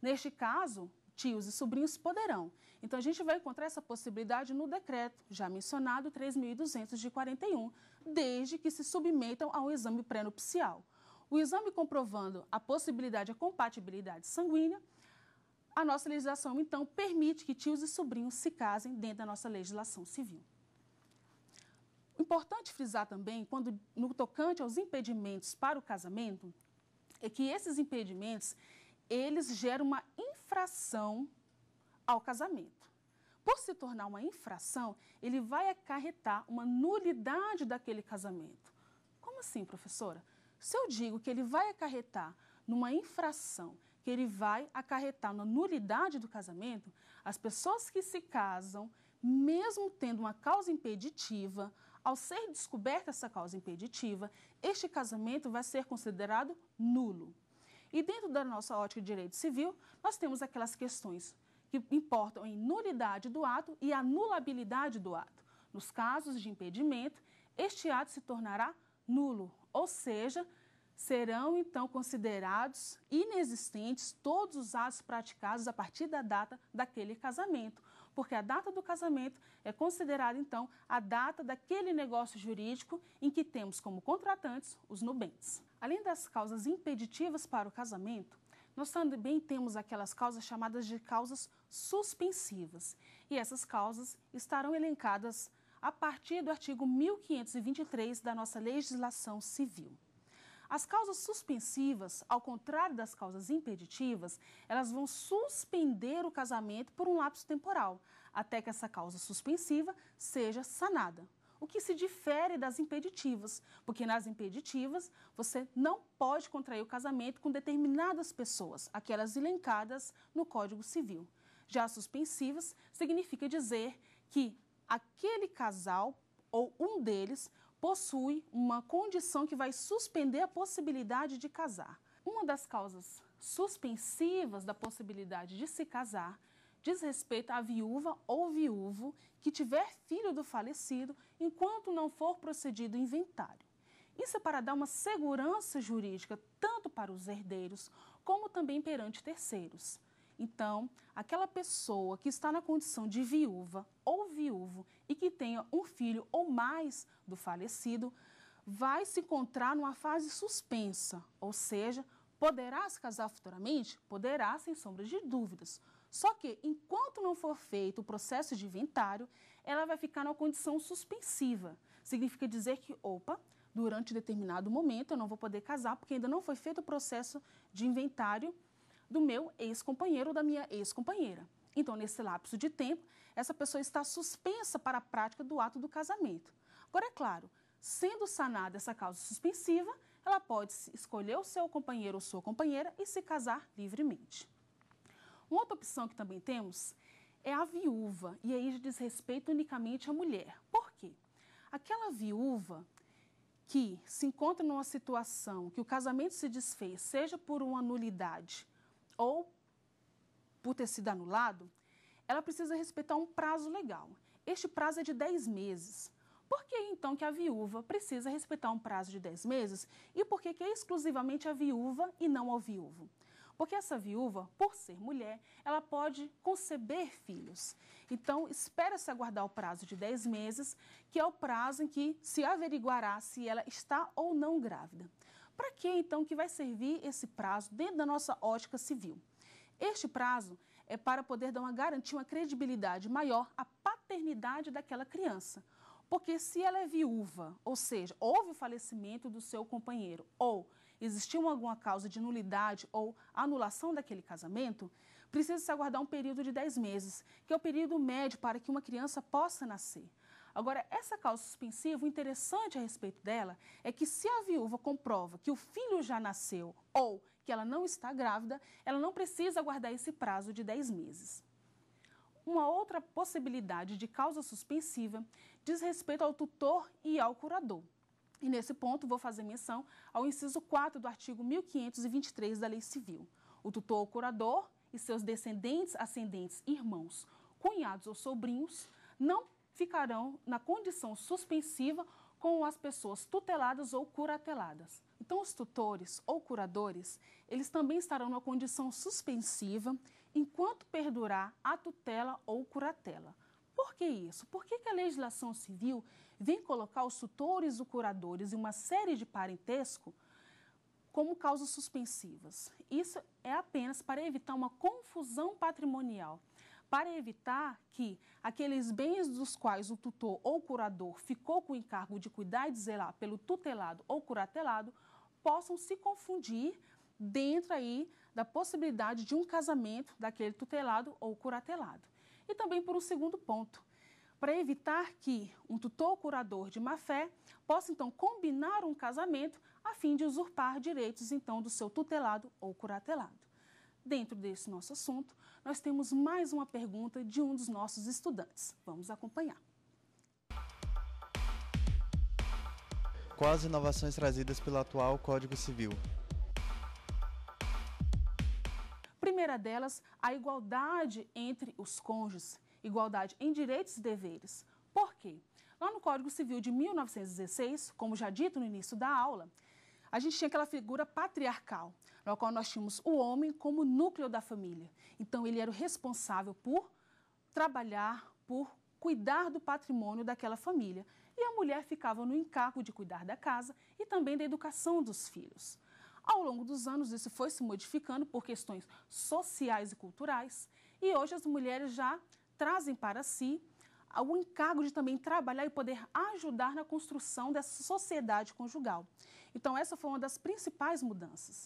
Neste caso, tios e sobrinhos poderão. Então, a gente vai encontrar essa possibilidade no decreto já mencionado 3.241 desde que se submetam ao exame pré-nupcial. O exame comprovando a possibilidade e a compatibilidade sanguínea, a nossa legislação, então, permite que tios e sobrinhos se casem dentro da nossa legislação civil. Importante frisar também, quando no tocante aos impedimentos para o casamento, é que esses impedimentos, eles geram uma infração ao casamento por se tornar uma infração, ele vai acarretar uma nulidade daquele casamento. Como assim, professora? Se eu digo que ele vai acarretar numa infração, que ele vai acarretar na nulidade do casamento, as pessoas que se casam, mesmo tendo uma causa impeditiva, ao ser descoberta essa causa impeditiva, este casamento vai ser considerado nulo. E dentro da nossa ótica de direito civil, nós temos aquelas questões que importam em nulidade do ato e anulabilidade do ato. Nos casos de impedimento, este ato se tornará nulo, ou seja, serão então considerados inexistentes todos os atos praticados a partir da data daquele casamento, porque a data do casamento é considerada então a data daquele negócio jurídico em que temos como contratantes os nubentes. Além das causas impeditivas para o casamento, nós também temos aquelas causas chamadas de causas suspensivas. E essas causas estarão elencadas a partir do artigo 1523 da nossa legislação civil. As causas suspensivas, ao contrário das causas impeditivas, elas vão suspender o casamento por um lapso temporal, até que essa causa suspensiva seja sanada o que se difere das impeditivas, porque nas impeditivas você não pode contrair o casamento com determinadas pessoas, aquelas elencadas no Código Civil. Já as suspensivas significa dizer que aquele casal ou um deles possui uma condição que vai suspender a possibilidade de casar. Uma das causas suspensivas da possibilidade de se casar diz respeito à viúva ou viúvo que tiver filho do falecido enquanto não for procedido o inventário. Isso é para dar uma segurança jurídica tanto para os herdeiros como também perante terceiros. Então, aquela pessoa que está na condição de viúva ou viúvo e que tenha um filho ou mais do falecido vai se encontrar numa fase suspensa, ou seja, poderá se casar futuramente? Poderá, sem sombra de dúvidas. Só que, enquanto não for feito o processo de inventário, ela vai ficar na condição suspensiva. Significa dizer que, opa, durante determinado momento eu não vou poder casar porque ainda não foi feito o processo de inventário do meu ex-companheiro ou da minha ex-companheira. Então, nesse lapso de tempo, essa pessoa está suspensa para a prática do ato do casamento. Agora, é claro, sendo sanada essa causa suspensiva, ela pode escolher o seu companheiro ou sua companheira e se casar livremente. Outra opção que também temos é a viúva, e aí diz respeito unicamente à mulher. Por quê? Aquela viúva que se encontra numa situação que o casamento se desfez, seja por uma nulidade ou por ter sido anulado, ela precisa respeitar um prazo legal. Este prazo é de 10 meses. Por que então que a viúva precisa respeitar um prazo de 10 meses e por que, que é exclusivamente a viúva e não ao viúvo? Porque essa viúva, por ser mulher, ela pode conceber filhos. Então, espera-se aguardar o prazo de 10 meses, que é o prazo em que se averiguará se ela está ou não grávida. Para que então que vai servir esse prazo dentro da nossa ótica civil? Este prazo é para poder dar uma garantia, uma credibilidade maior à paternidade daquela criança. Porque se ela é viúva, ou seja, houve o falecimento do seu companheiro, ou existiu alguma causa de nulidade ou anulação daquele casamento, precisa-se aguardar um período de 10 meses, que é o período médio para que uma criança possa nascer. Agora, essa causa suspensiva, o interessante a respeito dela é que se a viúva comprova que o filho já nasceu ou que ela não está grávida, ela não precisa aguardar esse prazo de 10 meses. Uma outra possibilidade de causa suspensiva diz respeito ao tutor e ao curador. E nesse ponto vou fazer menção ao inciso 4 do artigo 1523 da Lei Civil. O tutor ou curador e seus descendentes, ascendentes, irmãos, cunhados ou sobrinhos não ficarão na condição suspensiva com as pessoas tuteladas ou curateladas. Então, os tutores ou curadores, eles também estarão na condição suspensiva enquanto perdurar a tutela ou curatela. Por que isso? Por que, que a legislação civil vem colocar os tutores, os curadores e uma série de parentesco como causas suspensivas. Isso é apenas para evitar uma confusão patrimonial, para evitar que aqueles bens dos quais o tutor ou curador ficou com o encargo de cuidar e de zelar pelo tutelado ou curatelado possam se confundir dentro aí da possibilidade de um casamento daquele tutelado ou curatelado. E também por um segundo ponto, para evitar que um tutor curador de má fé possa então combinar um casamento a fim de usurpar direitos então do seu tutelado ou curatelado. Dentro desse nosso assunto, nós temos mais uma pergunta de um dos nossos estudantes. Vamos acompanhar. Quais inovações trazidas pelo atual Código Civil? Primeira delas, a igualdade entre os cônjuges igualdade em direitos e deveres. Por quê? Lá no Código Civil de 1916, como já dito no início da aula, a gente tinha aquela figura patriarcal, na qual nós tínhamos o homem como núcleo da família. Então, ele era o responsável por trabalhar, por cuidar do patrimônio daquela família. E a mulher ficava no encargo de cuidar da casa e também da educação dos filhos. Ao longo dos anos, isso foi se modificando por questões sociais e culturais, e hoje as mulheres já trazem para si o encargo de também trabalhar e poder ajudar na construção dessa sociedade conjugal. Então, essa foi uma das principais mudanças.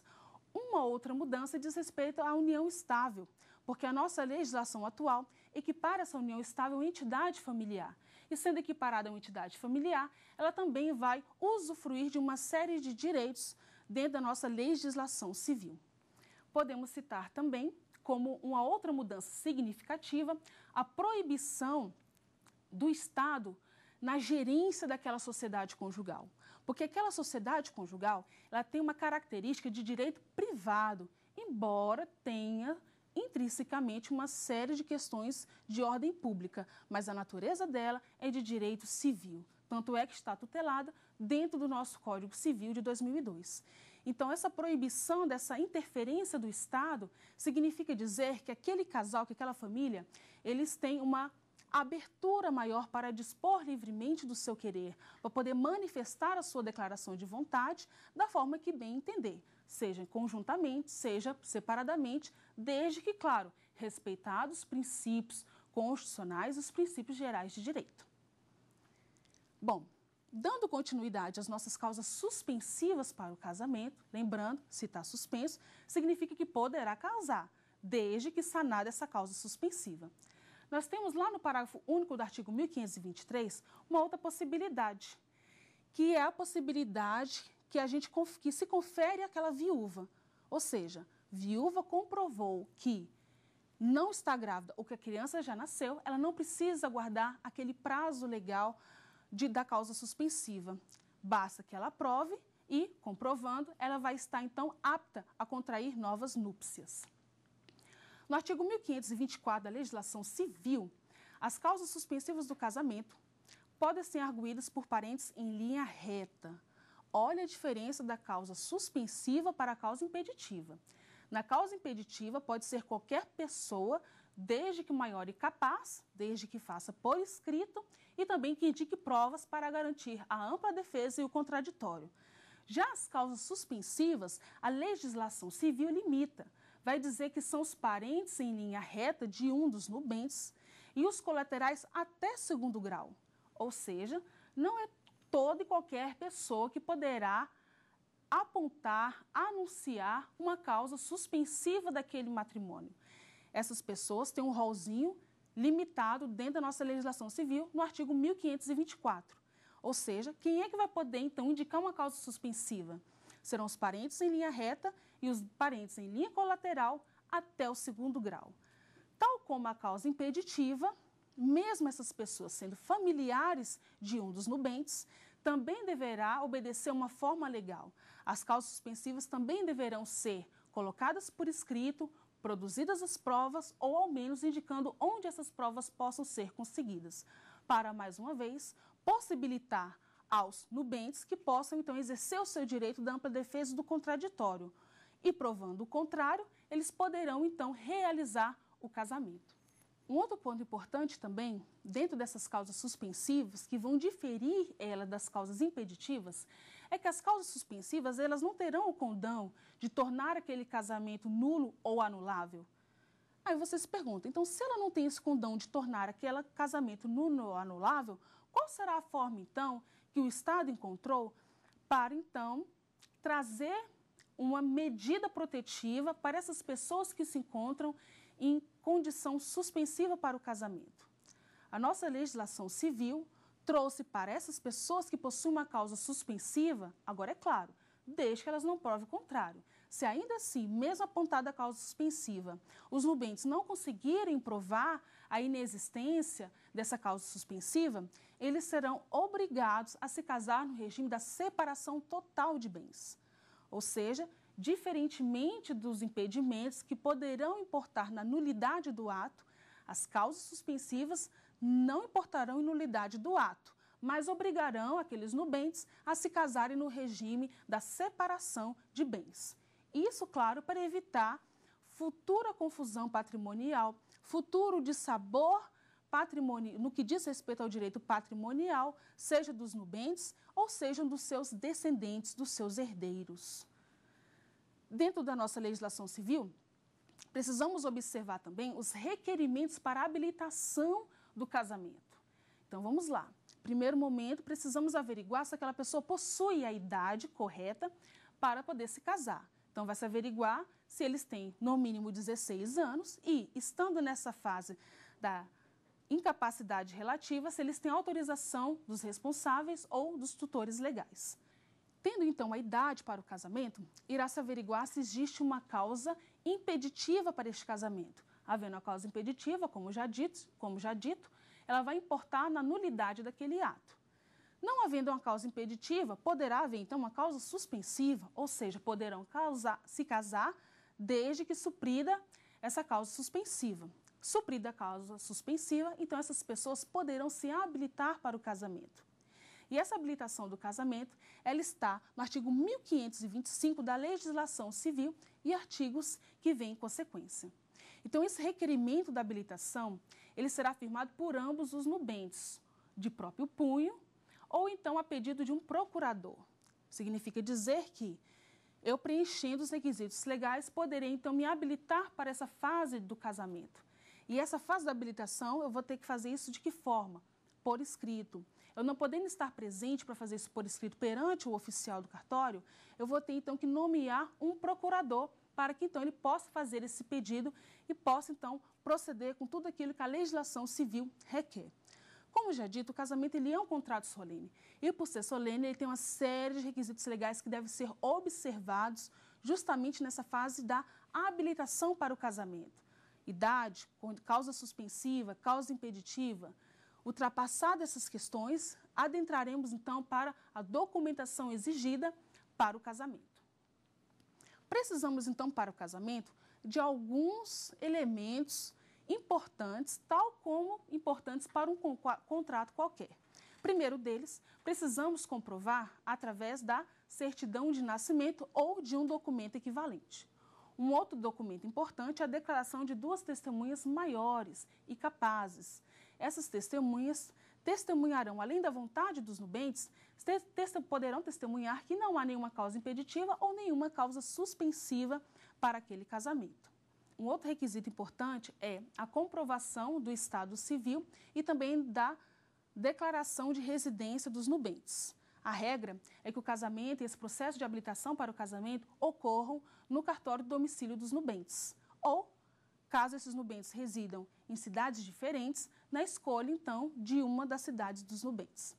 Uma outra mudança diz respeito à união estável, porque a nossa legislação atual equipara essa união estável à entidade familiar. E sendo equiparada a uma entidade familiar, ela também vai usufruir de uma série de direitos dentro da nossa legislação civil. Podemos citar também como uma outra mudança significativa a proibição do Estado na gerência daquela sociedade conjugal. Porque aquela sociedade conjugal, ela tem uma característica de direito privado, embora tenha intrinsecamente uma série de questões de ordem pública, mas a natureza dela é de direito civil, tanto é que está tutelada dentro do nosso Código Civil de 2002. Então, essa proibição dessa interferência do Estado significa dizer que aquele casal, que aquela família, eles têm uma abertura maior para dispor livremente do seu querer, para poder manifestar a sua declaração de vontade da forma que bem entender, seja conjuntamente, seja separadamente, desde que, claro, respeitados os princípios constitucionais e os princípios gerais de direito. Bom, dando continuidade às nossas causas suspensivas para o casamento, lembrando, se está suspenso, significa que poderá causar desde que sanada essa causa suspensiva. Nós temos lá no parágrafo único do artigo 1523 uma outra possibilidade, que é a possibilidade que a gente que se confere àquela viúva, ou seja, viúva comprovou que não está grávida ou que a criança já nasceu, ela não precisa aguardar aquele prazo legal de, da causa suspensiva. Basta que ela prove e, comprovando, ela vai estar então apta a contrair novas núpcias. No artigo 1524 da legislação civil, as causas suspensivas do casamento podem ser arguídas por parentes em linha reta. Olha a diferença da causa suspensiva para a causa impeditiva. Na causa impeditiva, pode ser qualquer pessoa desde que o maior e capaz, desde que faça por escrito e também que indique provas para garantir a ampla defesa e o contraditório. Já as causas suspensivas, a legislação civil limita. Vai dizer que são os parentes em linha reta de um dos nubentes e os colaterais até segundo grau. Ou seja, não é toda e qualquer pessoa que poderá apontar, anunciar uma causa suspensiva daquele matrimônio essas pessoas têm um rolzinho limitado dentro da nossa legislação civil, no artigo 1524. Ou seja, quem é que vai poder, então, indicar uma causa suspensiva? Serão os parentes em linha reta e os parentes em linha colateral até o segundo grau. Tal como a causa impeditiva, mesmo essas pessoas sendo familiares de um dos nubentes, também deverá obedecer uma forma legal. As causas suspensivas também deverão ser colocadas por escrito, produzidas as provas ou ao menos indicando onde essas provas possam ser conseguidas, para mais uma vez possibilitar aos nubentes que possam então exercer o seu direito da ampla defesa do contraditório. E provando o contrário, eles poderão então realizar o casamento. Um outro ponto importante também, dentro dessas causas suspensivas, que vão diferir ela das causas impeditivas, é que as causas suspensivas elas não terão o condão de tornar aquele casamento nulo ou anulável. Aí você se pergunta, então se ela não tem esse condão de tornar aquele casamento nulo ou anulável, qual será a forma então que o Estado encontrou para então trazer uma medida protetiva para essas pessoas que se encontram em condição suspensiva para o casamento? A nossa legislação civil trouxe para essas pessoas que possuem uma causa suspensiva, agora é claro, desde que elas não provem o contrário. Se ainda assim, mesmo apontada a causa suspensiva, os nubentes não conseguirem provar a inexistência dessa causa suspensiva, eles serão obrigados a se casar no regime da separação total de bens. Ou seja, diferentemente dos impedimentos que poderão importar na nulidade do ato, as causas suspensivas não importarão nulidade do ato, mas obrigarão aqueles nubentes a se casarem no regime da separação de bens. Isso, claro, para evitar futura confusão patrimonial, futuro de sabor patrimônio, no que diz respeito ao direito patrimonial, seja dos nubentes ou sejam dos seus descendentes, dos seus herdeiros. Dentro da nossa legislação civil, precisamos observar também os requerimentos para habilitação do casamento. Então vamos lá. Primeiro momento, precisamos averiguar se aquela pessoa possui a idade correta para poder se casar. Então vai se averiguar se eles têm no mínimo 16 anos e, estando nessa fase da incapacidade relativa, se eles têm autorização dos responsáveis ou dos tutores legais. Tendo então a idade para o casamento, irá se averiguar se existe uma causa impeditiva para este casamento. Havendo a causa impeditiva, como já dito, como já dito ela vai importar na nulidade daquele ato. Não havendo uma causa impeditiva, poderá haver então uma causa suspensiva, ou seja, poderão causar, se casar desde que suprida essa causa suspensiva. Suprida a causa suspensiva, então essas pessoas poderão se habilitar para o casamento. E essa habilitação do casamento, ela está no artigo 1525 da legislação civil e artigos que vêm em consequência. Então, esse requerimento da habilitação, ele será firmado por ambos os nubentes, de próprio punho ou então a pedido de um procurador. Significa dizer que eu preenchendo os requisitos legais poderei então me habilitar para essa fase do casamento. E essa fase da habilitação, eu vou ter que fazer isso de que forma? Por escrito. Eu não podendo estar presente para fazer isso por escrito perante o oficial do cartório, eu vou ter então que nomear um procurador para que então ele possa fazer esse pedido e possa então proceder com tudo aquilo que a legislação civil requer. Como já é dito, o casamento ele é um contrato solene e por ser solene ele tem uma série de requisitos legais que devem ser observados justamente nessa fase da habilitação para o casamento. Idade, causa suspensiva, causa impeditiva, ultrapassado essas questões, adentraremos então para a documentação exigida para o casamento. Precisamos, então, para o casamento, de alguns elementos importantes, tal como importantes para um contrato qualquer. Primeiro deles, precisamos comprovar através da certidão de nascimento ou de um documento equivalente. Um outro documento importante é a declaração de duas testemunhas maiores e capazes. Essas testemunhas testemunharão, além da vontade dos nubentes, poderão testemunhar que não há nenhuma causa impeditiva ou nenhuma causa suspensiva para aquele casamento. Um outro requisito importante é a comprovação do estado civil e também da declaração de residência dos nubentes. A regra é que o casamento e esse processo de habilitação para o casamento ocorram no cartório do domicílio dos nubentes ou, caso esses nubentes residam em cidades diferentes, na escolha, então, de uma das cidades dos nubentes.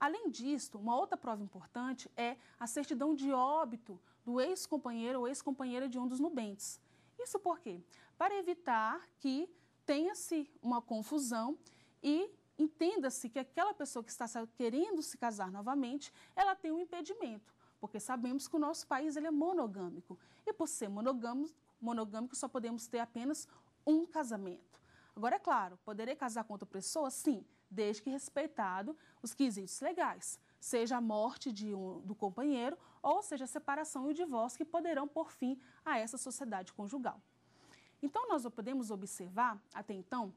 Além disso, uma outra prova importante é a certidão de óbito do ex-companheiro ou ex-companheira de um dos nubentes. Isso por quê? Para evitar que tenha-se uma confusão e entenda-se que aquela pessoa que está querendo se casar novamente, ela tem um impedimento, porque sabemos que o nosso país ele é monogâmico. E por ser monogâmico, monogâmico só podemos ter apenas um casamento. Agora, é claro, poderei casar com outra pessoa? Sim, desde que respeitado os quesitos legais, seja a morte de um, do companheiro ou seja a separação e o divórcio que poderão pôr fim a essa sociedade conjugal. Então, nós podemos observar, até então,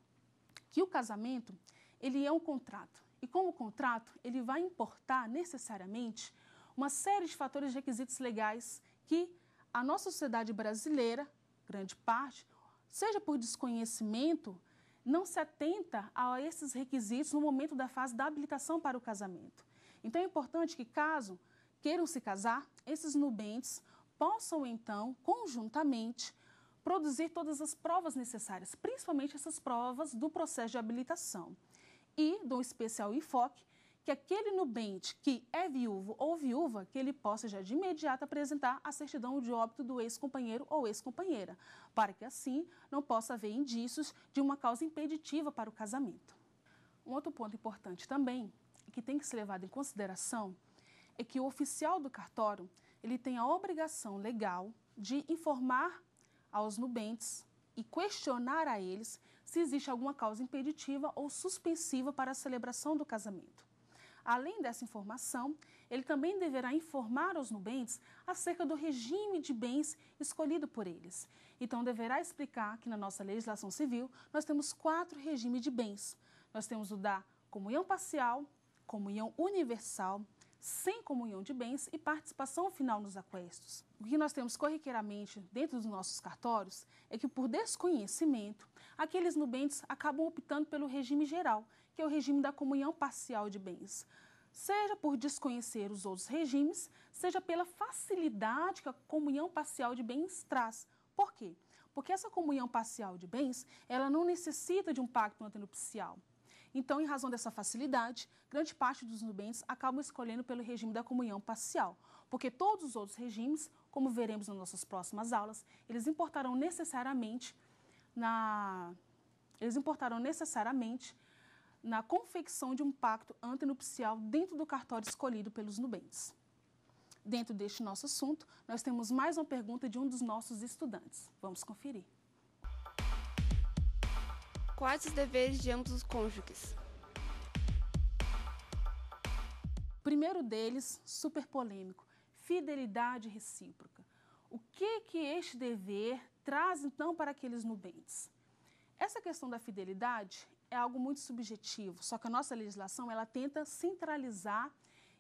que o casamento ele é um contrato. E como contrato, ele vai importar necessariamente uma série de fatores e requisitos legais que a nossa sociedade brasileira, grande parte, seja por desconhecimento não se atenta a esses requisitos no momento da fase da habilitação para o casamento. Então é importante que, caso queiram se casar, esses nubentes possam então, conjuntamente, produzir todas as provas necessárias, principalmente essas provas do processo de habilitação. E do especial enfoque que aquele nubente que é viúvo ou viúva, que ele possa já de imediato apresentar a certidão de óbito do ex-companheiro ou ex-companheira, para que assim não possa haver indícios de uma causa impeditiva para o casamento. Um outro ponto importante também, que tem que ser levado em consideração, é que o oficial do cartório, ele tem a obrigação legal de informar aos nubentes e questionar a eles se existe alguma causa impeditiva ou suspensiva para a celebração do casamento. Além dessa informação, ele também deverá informar aos nubentes acerca do regime de bens escolhido por eles. Então, deverá explicar que na nossa legislação civil nós temos quatro regimes de bens. Nós temos o da comunhão parcial, comunhão universal, sem comunhão de bens e participação final nos aquestos. O que nós temos corriqueiramente dentro dos nossos cartórios é que, por desconhecimento, aqueles nubentes acabam optando pelo regime geral, que é o regime da comunhão parcial de bens. Seja por desconhecer os outros regimes, seja pela facilidade que a comunhão parcial de bens traz. Por quê? Porque essa comunhão parcial de bens, ela não necessita de um pacto antenupcial. Então, em razão dessa facilidade, grande parte dos nubentes acabam escolhendo pelo regime da comunhão parcial, porque todos os outros regimes, como veremos nas nossas próximas aulas, eles importarão necessariamente na eles importarão necessariamente na confecção de um pacto antinupcial dentro do cartório escolhido pelos nubentes. Dentro deste nosso assunto, nós temos mais uma pergunta de um dos nossos estudantes. Vamos conferir. Quais os deveres de ambos os cônjuges? Primeiro deles, super polêmico, fidelidade recíproca. O que que este dever traz então para aqueles nubentes? Essa questão da fidelidade é algo muito subjetivo, só que a nossa legislação ela tenta centralizar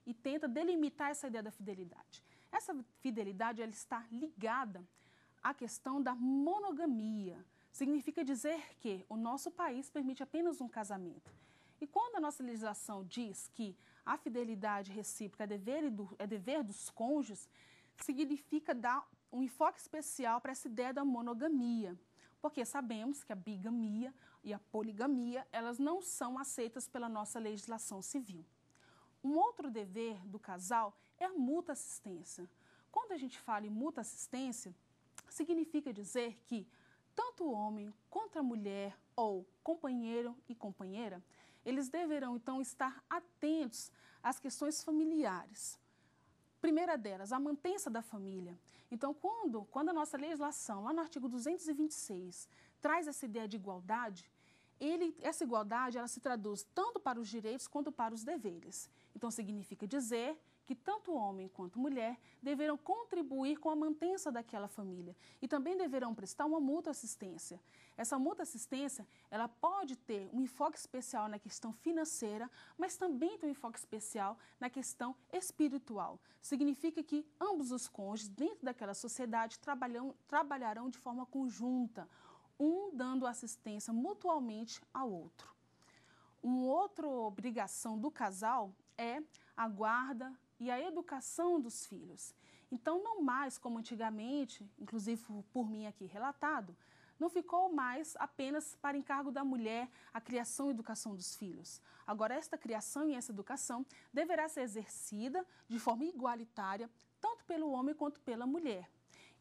e tenta delimitar essa ideia da fidelidade. Essa fidelidade ela está ligada à questão da monogamia. Significa dizer que o nosso país permite apenas um casamento. E quando a nossa legislação diz que a fidelidade recíproca é dever, do, é dever dos cônjuges, significa dar um enfoque especial para essa ideia da monogamia. Porque sabemos que a bigamia e a poligamia, elas não são aceitas pela nossa legislação civil. Um outro dever do casal é a multa assistência. Quando a gente fala em multa assistência, significa dizer que tanto o homem quanto a mulher ou companheiro e companheira, eles deverão então estar atentos às questões familiares. Primeira delas, a manutenção da família. Então, quando, quando a nossa legislação, lá no artigo 226, traz essa ideia de igualdade, ele, essa igualdade ela se traduz tanto para os direitos quanto para os deveres. Então, significa dizer que tanto homem quanto mulher deverão contribuir com a manutenção daquela família e também deverão prestar uma mútua assistência. Essa mútua assistência, ela pode ter um enfoque especial na questão financeira, mas também tem um enfoque especial na questão espiritual. Significa que ambos os cônjuges dentro daquela sociedade trabalham, trabalharão de forma conjunta um dando assistência mutualmente ao outro. Uma outra obrigação do casal é a guarda e a educação dos filhos. Então, não mais como antigamente, inclusive por mim aqui relatado, não ficou mais apenas para encargo da mulher a criação e educação dos filhos. Agora, esta criação e essa educação deverá ser exercida de forma igualitária, tanto pelo homem quanto pela mulher.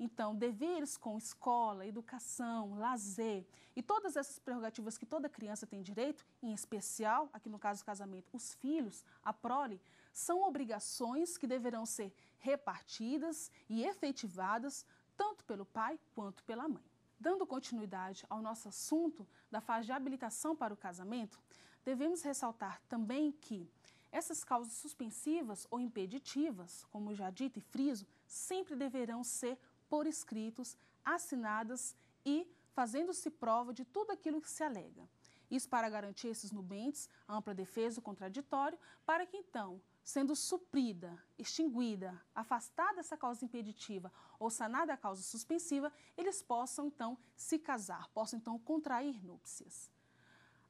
Então, deveres com escola, educação, lazer e todas essas prerrogativas que toda criança tem direito, em especial, aqui no caso do casamento, os filhos, a prole, são obrigações que deverão ser repartidas e efetivadas tanto pelo pai quanto pela mãe. Dando continuidade ao nosso assunto da fase de habilitação para o casamento, devemos ressaltar também que essas causas suspensivas ou impeditivas, como já dito e friso, sempre deverão ser por escritos, assinadas e fazendo-se prova de tudo aquilo que se alega. Isso para garantir esses nubentes ampla defesa do contraditório, para que então, sendo suprida, extinguida, afastada essa causa impeditiva ou sanada a causa suspensiva, eles possam então se casar, possam então contrair núpcias.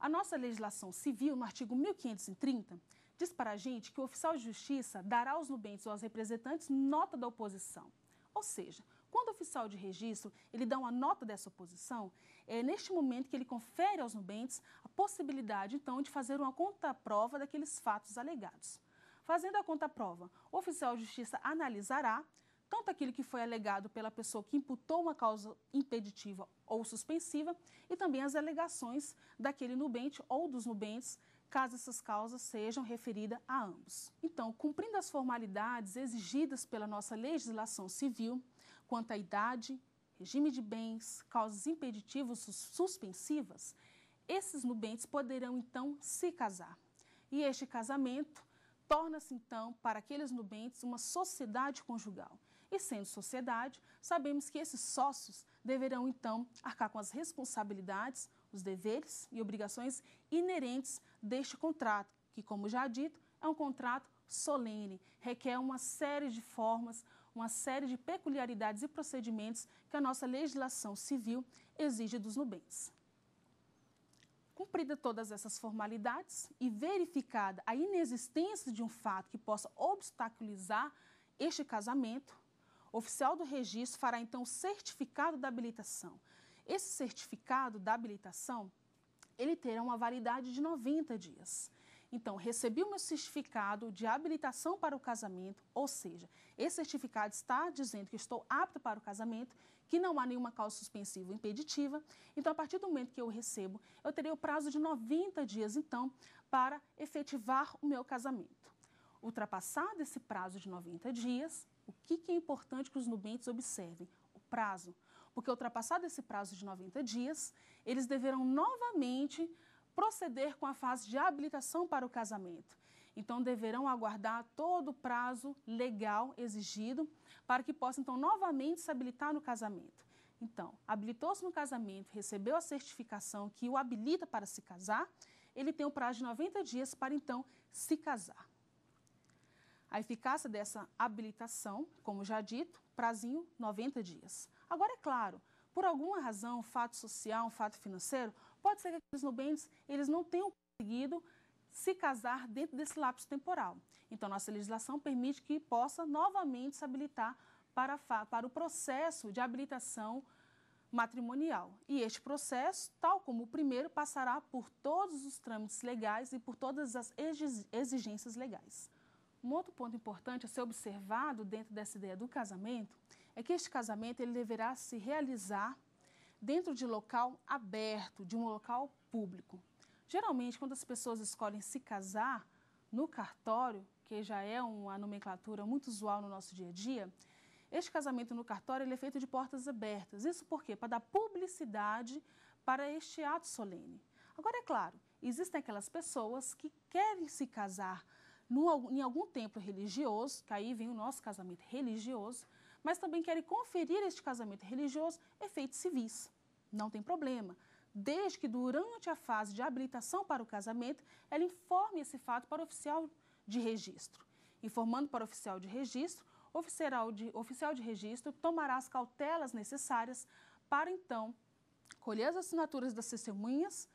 A nossa legislação civil, no artigo 1530, diz para a gente que o oficial de justiça dará aos nubentes ou aos representantes nota da oposição. Ou seja, quando o oficial de registro ele dá uma nota dessa oposição, é neste momento que ele confere aos nubentes a possibilidade, então, de fazer uma contraprova daqueles fatos alegados. Fazendo a contraprova, o oficial de justiça analisará tanto aquilo que foi alegado pela pessoa que imputou uma causa impeditiva ou suspensiva e também as alegações daquele nubente ou dos nubentes, caso essas causas sejam referidas a ambos. Então, cumprindo as formalidades exigidas pela nossa legislação civil, quanto à idade, regime de bens, causas impeditivas suspensivas, esses nubentes poderão então se casar. E este casamento torna-se então para aqueles nubentes uma sociedade conjugal. E sendo sociedade, sabemos que esses sócios deverão então arcar com as responsabilidades, os deveres e obrigações inerentes deste contrato, que, como já dito, é um contrato solene, requer uma série de formas, uma série de peculiaridades e procedimentos que a nossa legislação civil exige dos nubentes. Cumprida todas essas formalidades e verificada a inexistência de um fato que possa obstaculizar este casamento, o oficial do registro fará então o certificado da habilitação. Esse certificado da habilitação, ele terá uma validade de 90 dias. Então, recebi o meu certificado de habilitação para o casamento, ou seja, esse certificado está dizendo que estou apto para o casamento, que não há nenhuma causa suspensiva ou impeditiva. Então, a partir do momento que eu recebo, eu terei o prazo de 90 dias, então, para efetivar o meu casamento. Ultrapassado esse prazo de 90 dias, o que, que é importante que os nubentes observem? O prazo. Porque ultrapassado esse prazo de 90 dias, eles deverão novamente proceder com a fase de habilitação para o casamento. Então, deverão aguardar todo o prazo legal exigido para que possa, então, novamente se habilitar no casamento. Então, habilitou-se no casamento, recebeu a certificação que o habilita para se casar, ele tem o prazo de 90 dias para, então, se casar. A eficácia dessa habilitação, como já dito, prazinho 90 dias. Agora, é claro, por alguma razão, um fato social, um fato financeiro, pode ser que aqueles nubentes eles não tenham conseguido se casar dentro desse lapso temporal. Então, nossa legislação permite que possa novamente se habilitar para, para o processo de habilitação matrimonial. E este processo, tal como o primeiro, passará por todos os trâmites legais e por todas as exigências legais. Um outro ponto importante a ser observado dentro dessa ideia do casamento é que este casamento ele deverá se realizar dentro de local aberto, de um local público. Geralmente, quando as pessoas escolhem se casar no cartório, que já é uma nomenclatura muito usual no nosso dia a dia, este casamento no cartório ele é feito de portas abertas. Isso por quê? Para dar publicidade para este ato solene. Agora, é claro, existem aquelas pessoas que querem se casar no, em algum templo religioso, que aí vem o nosso casamento religioso, mas também querem conferir este casamento religioso efeitos civis. Não tem problema, desde que durante a fase de habilitação para o casamento ela informe esse fato para o oficial de registro. Informando para o oficial de registro, o oficial de, registro tomará as cautelas necessárias para então colher as assinaturas das testemunhas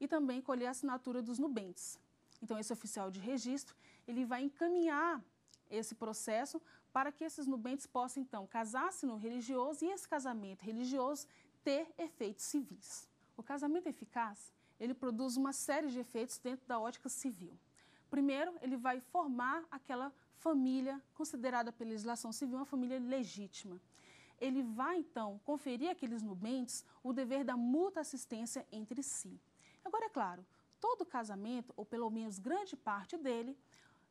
e também colher a assinatura dos nubentes. Então, esse oficial de registro, ele vai encaminhar esse processo para que esses nubentes possam, então, casar-se no religioso e esse casamento religioso ter efeitos civis. O casamento eficaz, ele produz uma série de efeitos dentro da ótica civil. Primeiro, ele vai formar aquela família considerada pela legislação civil uma família legítima. Ele vai, então, conferir àqueles nubentes o dever da mútua assistência entre si. Agora, é claro, todo casamento, ou pelo menos grande parte dele,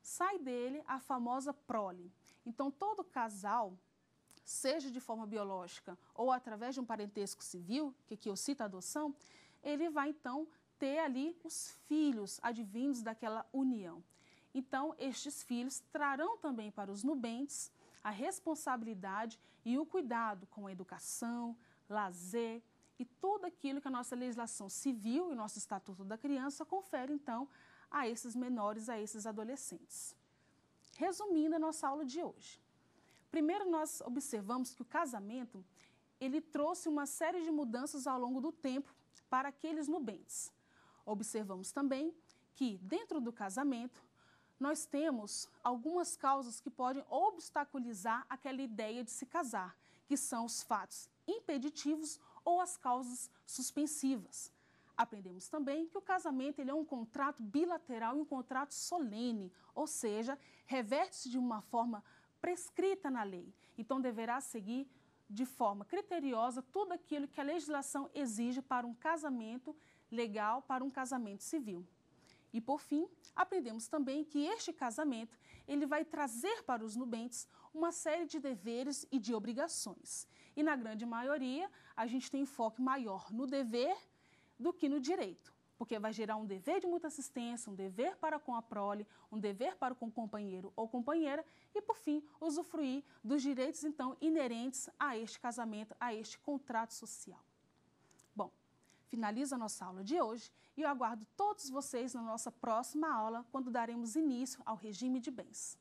sai dele a famosa prole. Então, todo casal, seja de forma biológica ou através de um parentesco civil, que aqui eu cito a adoção, ele vai então ter ali os filhos advindos daquela união. Então, estes filhos trarão também para os nubentes a responsabilidade e o cuidado com a educação, lazer e tudo aquilo que a nossa legislação civil e nosso Estatuto da Criança confere, então, a esses menores, a esses adolescentes. Resumindo a nossa aula de hoje. Primeiro nós observamos que o casamento, ele trouxe uma série de mudanças ao longo do tempo para aqueles nubentes. Observamos também que dentro do casamento nós temos algumas causas que podem obstaculizar aquela ideia de se casar, que são os fatos impeditivos ou as causas suspensivas. Aprendemos também que o casamento ele é um contrato bilateral e um contrato solene, ou seja, reverte-se de uma forma prescrita na lei. Então, deverá seguir de forma criteriosa tudo aquilo que a legislação exige para um casamento legal, para um casamento civil. E por fim, aprendemos também que este casamento ele vai trazer para os nubentes uma série de deveres e de obrigações. E na grande maioria, a gente tem enfoque foco maior no dever do que no direito, porque vai gerar um dever de muita assistência, um dever para com a prole, um dever para com o companheiro ou companheira e, por fim, usufruir dos direitos, então, inerentes a este casamento, a este contrato social. Bom, finalizo a nossa aula de hoje e eu aguardo todos vocês na nossa próxima aula, quando daremos início ao regime de bens.